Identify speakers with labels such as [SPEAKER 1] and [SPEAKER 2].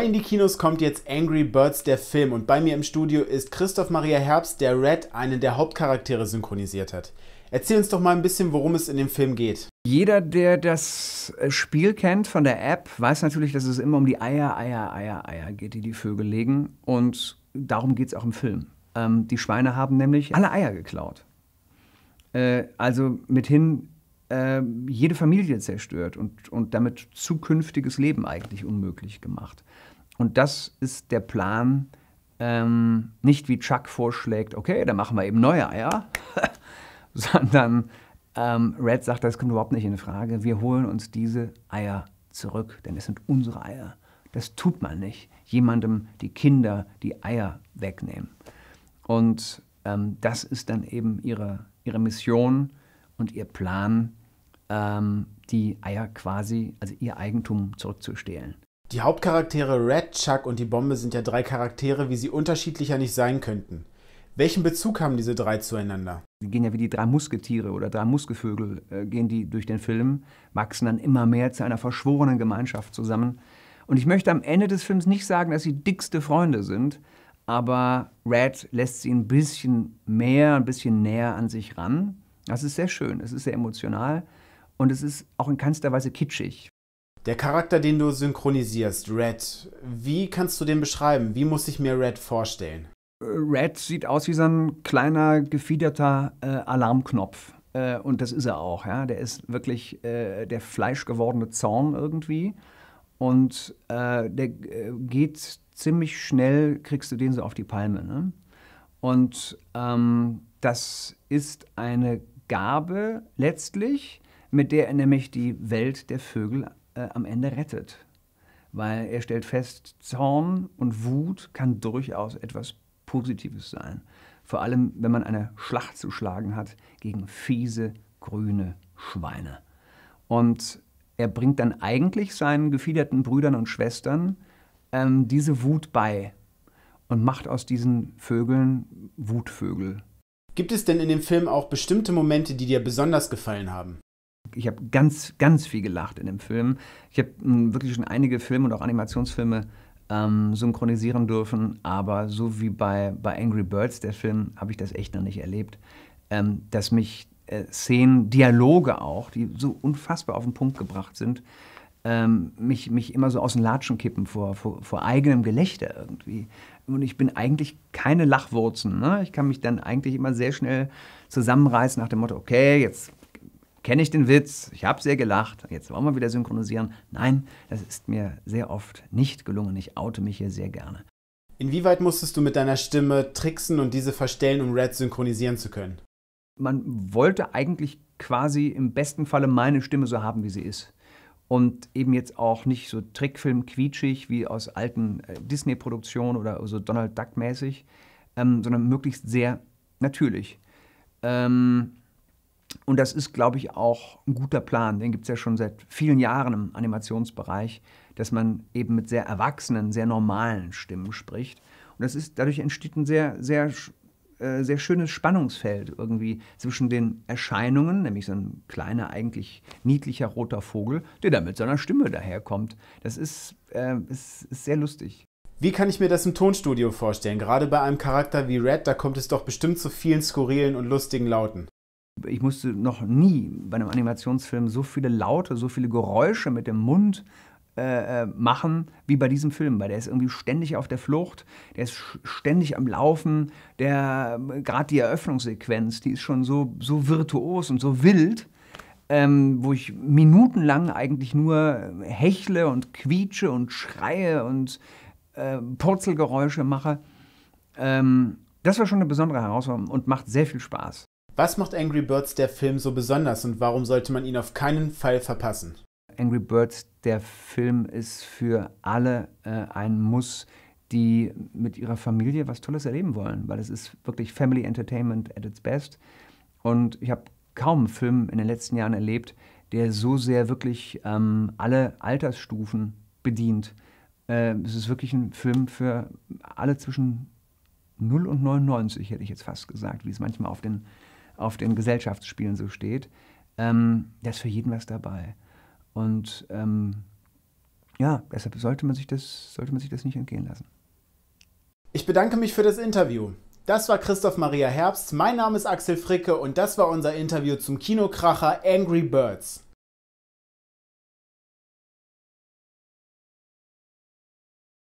[SPEAKER 1] Neu in die Kinos kommt jetzt Angry Birds der Film und bei mir im Studio ist Christoph Maria Herbst, der Red, einen der Hauptcharaktere synchronisiert hat. Erzähl uns doch mal ein bisschen, worum es in dem Film geht. Jeder, der das äh, Spiel kennt von der App, weiß natürlich, dass es immer um die Eier,
[SPEAKER 2] Eier, Eier, Eier geht, die die Vögel legen. Und darum geht es auch im Film. Ähm, die Schweine haben nämlich alle Eier geklaut. Äh, also mithin ähm, jede Familie zerstört und, und damit zukünftiges Leben eigentlich unmöglich gemacht. Und das ist der Plan, ähm, nicht wie Chuck vorschlägt, okay, dann machen wir eben neue Eier, sondern ähm, Red sagt, das kommt überhaupt nicht in Frage. Wir holen uns diese Eier zurück, denn es sind unsere Eier. Das tut man nicht. Jemandem die Kinder die Eier wegnehmen. Und ähm, das ist dann eben ihre, ihre Mission und ihr Plan, ähm, die Eier quasi, also ihr Eigentum zurückzustehlen.
[SPEAKER 1] Die Hauptcharaktere Red, Chuck und die Bombe sind ja drei Charaktere, wie sie unterschiedlicher nicht sein könnten. Welchen Bezug haben diese drei zueinander? Die gehen ja wie die drei Musketiere oder drei Muskevögel, äh, gehen die
[SPEAKER 2] durch den Film, wachsen dann immer mehr zu einer verschworenen Gemeinschaft zusammen. Und ich möchte am Ende des Films nicht sagen, dass sie dickste Freunde sind, aber Red lässt sie ein bisschen mehr, ein bisschen näher an sich ran. Das ist sehr schön, es ist sehr emotional
[SPEAKER 1] und es ist auch in keinster Weise kitschig. Der Charakter, den du synchronisierst, Red, wie kannst du den beschreiben? Wie muss ich mir Red vorstellen? Äh, Red sieht aus wie so
[SPEAKER 2] ein kleiner, gefiederter äh, Alarmknopf. Äh, und das ist er auch. Ja? Der ist wirklich äh, der fleischgewordene Zorn irgendwie. Und äh, der äh, geht ziemlich schnell, kriegst du den so auf die Palme. Ne? Und ähm, das ist eine Gabe letztlich, mit der er nämlich die Welt der Vögel äh, am Ende rettet. Weil er stellt fest, Zorn und Wut kann durchaus etwas Positives sein. Vor allem, wenn man eine Schlacht zu schlagen hat gegen fiese, grüne Schweine. Und er bringt dann eigentlich seinen gefiederten Brüdern und Schwestern ähm, diese Wut bei
[SPEAKER 1] und macht aus diesen
[SPEAKER 2] Vögeln
[SPEAKER 1] Wutvögel. Gibt es denn in dem Film auch bestimmte Momente, die dir besonders gefallen haben? ich habe ganz, ganz viel gelacht in dem Film. Ich habe hm, wirklich schon einige Filme und auch Animationsfilme
[SPEAKER 2] ähm, synchronisieren dürfen, aber so wie bei, bei Angry Birds, der Film, habe ich das echt noch nicht erlebt, ähm, dass mich äh, Szenen, Dialoge auch, die so unfassbar auf den Punkt gebracht sind, ähm, mich, mich immer so aus den Latschen kippen vor, vor, vor, eigenem Gelächter irgendwie. Und ich bin eigentlich keine Lachwurzen. Ne? Ich kann mich dann eigentlich immer sehr schnell zusammenreißen nach dem Motto, okay, jetzt kenne ich den Witz, ich
[SPEAKER 1] habe sehr gelacht,
[SPEAKER 2] jetzt wollen wir wieder synchronisieren. Nein, das ist mir sehr oft nicht gelungen. Ich oute mich hier sehr gerne.
[SPEAKER 1] Inwieweit musstest du mit deiner Stimme tricksen und diese verstellen, um Red synchronisieren zu können? Man wollte eigentlich quasi im besten Falle
[SPEAKER 2] meine Stimme so haben, wie sie ist. Und eben jetzt auch nicht so Trickfilm-quietschig wie aus alten äh, Disney-Produktionen oder so Donald Duck-mäßig, ähm, sondern möglichst sehr natürlich. Ähm, und das ist, glaube ich, auch ein guter Plan. Den gibt es ja schon seit vielen Jahren im Animationsbereich, dass man eben mit sehr erwachsenen, sehr normalen Stimmen spricht. Und das ist, dadurch entsteht ein sehr, sehr, äh, sehr schönes Spannungsfeld irgendwie zwischen den Erscheinungen, nämlich so ein kleiner, eigentlich
[SPEAKER 1] niedlicher roter Vogel, der da mit seiner Stimme daherkommt. Das ist, äh, ist, ist sehr lustig. Wie kann ich mir das im Tonstudio vorstellen? Gerade bei einem Charakter wie Red, da kommt es doch bestimmt zu vielen skurrilen und lustigen Lauten ich musste noch nie bei einem Animationsfilm
[SPEAKER 2] so viele Laute, so viele Geräusche mit dem Mund äh, äh machen wie bei diesem Film, weil der ist irgendwie ständig auf der Flucht, der ist ständig am Laufen, der gerade die Eröffnungssequenz, die ist schon so, so virtuos und so wild, ähm, wo ich minutenlang eigentlich nur hechle und quietsche und schreie
[SPEAKER 1] und äh, Purzelgeräusche mache. Ähm, das war schon eine besondere Herausforderung und macht sehr viel Spaß. Was macht Angry Birds der Film so besonders und warum sollte man ihn auf keinen Fall verpassen? Angry Birds, der Film ist für alle äh,
[SPEAKER 2] ein Muss, die mit ihrer Familie was Tolles erleben wollen, weil es ist wirklich Family Entertainment at its best. Und ich habe kaum einen Film in den letzten Jahren erlebt, der so sehr wirklich ähm, alle Altersstufen bedient. Äh, es ist wirklich ein Film für alle zwischen 0 und 99, hätte ich jetzt fast gesagt, wie es manchmal auf den auf den Gesellschaftsspielen so steht, ähm, da ist für jeden was dabei. Und ähm, ja, deshalb sollte man, sich das, sollte man sich das nicht entgehen lassen.
[SPEAKER 1] Ich bedanke mich für das Interview. Das war Christoph Maria Herbst, mein Name ist Axel Fricke und das war unser Interview zum Kinokracher Angry Birds.